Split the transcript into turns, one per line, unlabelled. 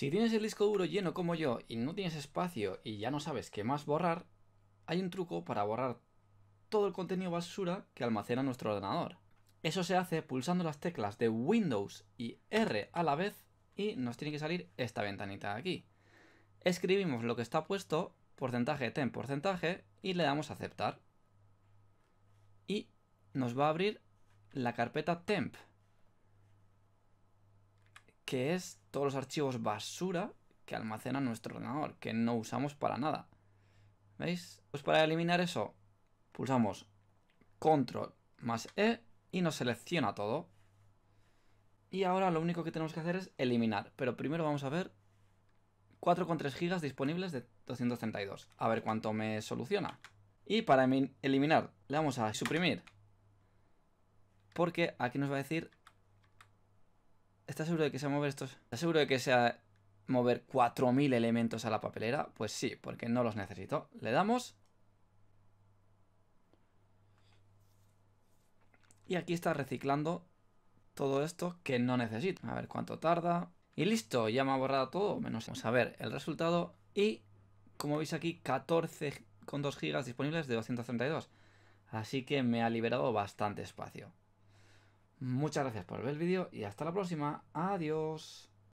Si tienes el disco duro lleno como yo y no tienes espacio y ya no sabes qué más borrar, hay un truco para borrar todo el contenido basura que almacena nuestro ordenador. Eso se hace pulsando las teclas de Windows y R a la vez y nos tiene que salir esta ventanita de aquí. Escribimos lo que está puesto, porcentaje temp porcentaje y le damos a aceptar. Y nos va a abrir la carpeta temp que es todos los archivos basura que almacena nuestro ordenador, que no usamos para nada. ¿Veis? Pues para eliminar eso, pulsamos control más E y nos selecciona todo. Y ahora lo único que tenemos que hacer es eliminar. Pero primero vamos a ver 4,3 GB disponibles de 232. A ver cuánto me soluciona. Y para eliminar, le vamos a suprimir. Porque aquí nos va a decir ¿Estás seguro de que sea mover estos? ¿Estás seguro de que sea mover 4.000 elementos a la papelera? Pues sí, porque no los necesito. Le damos. Y aquí está reciclando todo esto que no necesito. A ver cuánto tarda. Y listo, ya me ha borrado todo. Menos vamos a ver el resultado. Y como veis aquí, 14,2 gigas disponibles de 232. Así que me ha liberado bastante espacio. Muchas gracias por ver el vídeo y hasta la próxima. Adiós.